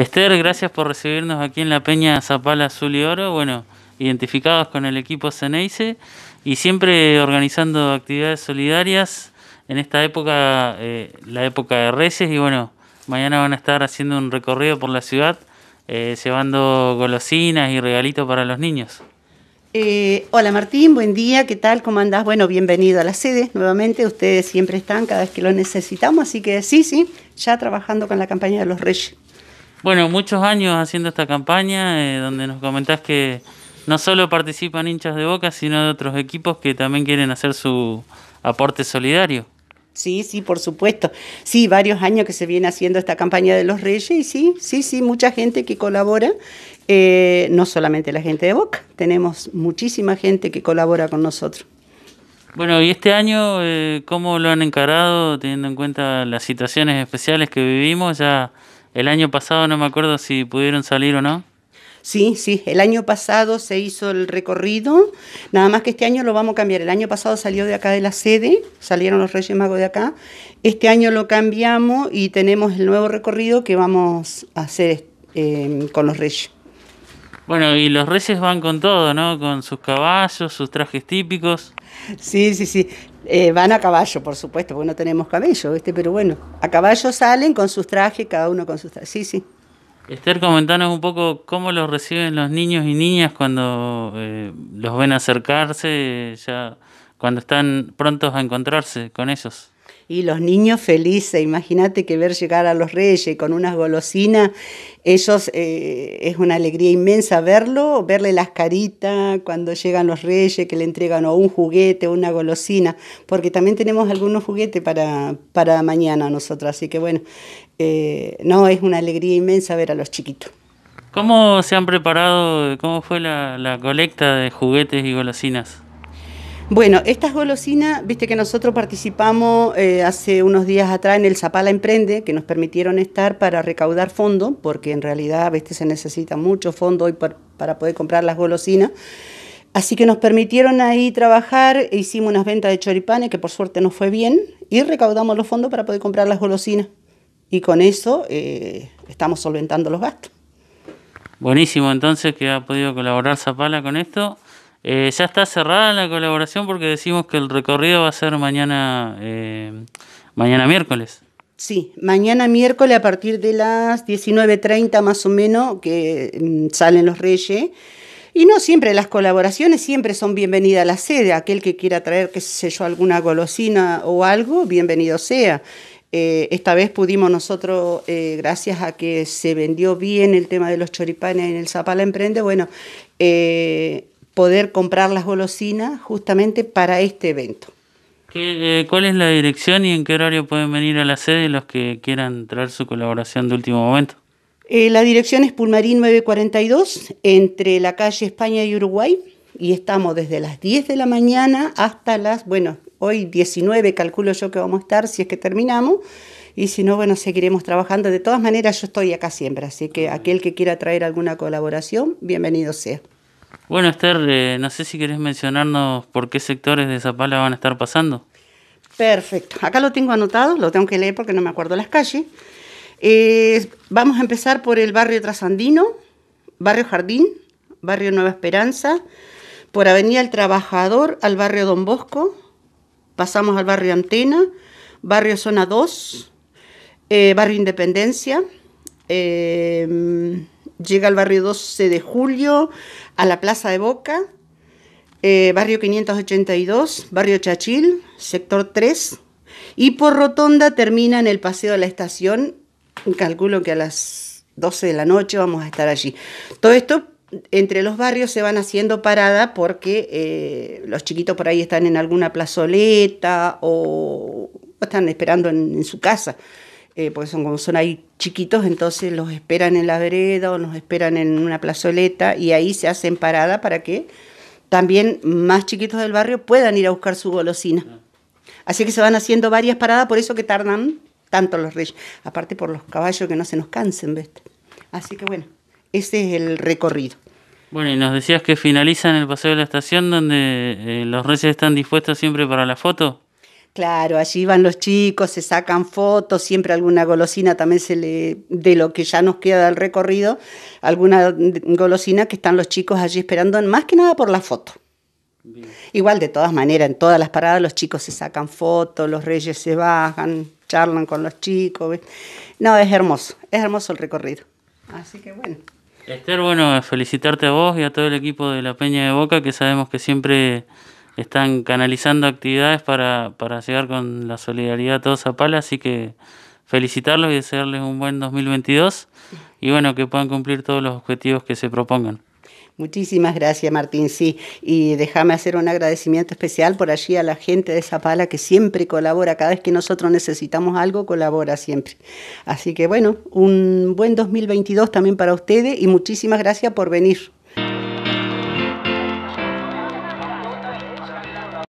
Esther, gracias por recibirnos aquí en la Peña Zapala Azul y Oro. Bueno, identificados con el equipo Ceneice y siempre organizando actividades solidarias. En esta época, eh, la época de Reyes, y bueno, mañana van a estar haciendo un recorrido por la ciudad eh, llevando golosinas y regalitos para los niños. Eh, hola Martín, buen día, ¿qué tal? ¿Cómo andás? Bueno, bienvenido a la sede nuevamente, ustedes siempre están cada vez que lo necesitamos, así que sí, sí, ya trabajando con la campaña de los Reyes. Bueno, muchos años haciendo esta campaña, eh, donde nos comentás que no solo participan hinchas de Boca, sino de otros equipos que también quieren hacer su aporte solidario. Sí, sí, por supuesto. Sí, varios años que se viene haciendo esta campaña de los Reyes y sí, sí, sí, mucha gente que colabora, eh, no solamente la gente de Boca, tenemos muchísima gente que colabora con nosotros. Bueno, y este año, eh, ¿cómo lo han encarado teniendo en cuenta las situaciones especiales que vivimos? Ya el año pasado no me acuerdo si pudieron salir o no. Sí, sí, el año pasado se hizo el recorrido, nada más que este año lo vamos a cambiar. El año pasado salió de acá de la sede, salieron los Reyes Magos de acá. Este año lo cambiamos y tenemos el nuevo recorrido que vamos a hacer eh, con los Reyes. Bueno, y los Reyes van con todo, ¿no? Con sus caballos, sus trajes típicos. Sí, sí, sí. Eh, van a caballo, por supuesto, porque no tenemos cabello, Pero bueno, a caballo salen con sus trajes, cada uno con sus trajes. Sí, sí. Esther, comentanos un poco cómo los reciben los niños y niñas cuando eh, los ven acercarse, ya cuando están prontos a encontrarse con ellos y los niños felices. Imagínate que ver llegar a los reyes con unas golosinas, ellos eh, es una alegría inmensa verlo, verle las caritas cuando llegan los reyes, que le entregan o un juguete o una golosina, porque también tenemos algunos juguetes para, para mañana nosotros. Así que bueno, eh, no, es una alegría inmensa ver a los chiquitos. ¿Cómo se han preparado? ¿Cómo fue la colecta de juguetes y golosinas? Bueno, estas golosinas, viste que nosotros participamos eh, hace unos días atrás en el Zapala Emprende, que nos permitieron estar para recaudar fondos, porque en realidad ¿viste? se necesita mucho fondo hoy para poder comprar las golosinas. Así que nos permitieron ahí trabajar, hicimos unas ventas de choripanes, que por suerte nos fue bien, y recaudamos los fondos para poder comprar las golosinas. Y con eso eh, estamos solventando los gastos. Buenísimo, entonces, que ha podido colaborar Zapala con esto. Eh, ya está cerrada la colaboración porque decimos que el recorrido va a ser mañana, eh, mañana miércoles. Sí, mañana miércoles a partir de las 19.30 más o menos que mm, salen los reyes. Y no siempre, las colaboraciones siempre son bienvenidas a la sede. Aquel que quiera traer, qué sé yo, alguna golosina o algo, bienvenido sea. Eh, esta vez pudimos nosotros, gracias a que se vendió bien el tema de los choripanes en el Zapala Emprende, bueno, eh, poder comprar las golosinas justamente para este evento. Eh, ¿Cuál es la dirección y en qué horario pueden venir a la sede los que quieran traer su colaboración de último momento? Eh, la dirección es Pulmarín 942, entre la calle España y Uruguay, y estamos desde las 10 de la mañana hasta las, bueno, hoy 19 calculo yo que vamos a estar, si es que terminamos, y si no, bueno, seguiremos trabajando. De todas maneras, yo estoy acá siempre, así que ah. aquel que quiera traer alguna colaboración, bienvenido sea. Bueno, Esther, eh, no sé si querés mencionarnos por qué sectores de Zapala van a estar pasando. Perfecto. Acá lo tengo anotado, lo tengo que leer porque no me acuerdo las calles. Eh, vamos a empezar por el barrio Trasandino, barrio Jardín, barrio Nueva Esperanza, por Avenida El Trabajador al barrio Don Bosco, pasamos al barrio Antena, barrio Zona 2, eh, barrio Independencia, Llega al barrio 12 de julio, a la Plaza de Boca, eh, barrio 582, barrio Chachil, sector 3, y por Rotonda termina en el Paseo de la Estación, calculo que a las 12 de la noche vamos a estar allí. Todo esto entre los barrios se van haciendo parada porque eh, los chiquitos por ahí están en alguna plazoleta o están esperando en su casa. Eh, porque son como son ahí chiquitos, entonces los esperan en la vereda o nos esperan en una plazoleta y ahí se hacen parada para que también más chiquitos del barrio puedan ir a buscar su golosina. Ah. Así que se van haciendo varias paradas, por eso que tardan tanto los reyes. Aparte por los caballos que no se nos cansen, ¿ves? Así que bueno, ese es el recorrido. Bueno, y nos decías que finalizan el paseo de la estación donde eh, los reyes están dispuestos siempre para la foto. Claro, allí van los chicos, se sacan fotos, siempre alguna golosina también se le de lo que ya nos queda del recorrido, alguna golosina que están los chicos allí esperando, más que nada por la foto. Igual de todas maneras, en todas las paradas los chicos se sacan fotos, los reyes se bajan, charlan con los chicos. No, es hermoso, es hermoso el recorrido. Así que bueno. Esther, bueno, felicitarte a vos y a todo el equipo de la Peña de Boca, que sabemos que siempre están canalizando actividades para, para llegar con la solidaridad todos a así que felicitarlos y desearles un buen 2022 y bueno, que puedan cumplir todos los objetivos que se propongan. Muchísimas gracias, Martín. Sí, y déjame hacer un agradecimiento especial por allí a la gente de Zapala que siempre colabora. Cada vez que nosotros necesitamos algo, colabora siempre. Así que bueno, un buen 2022 también para ustedes y muchísimas gracias por venir.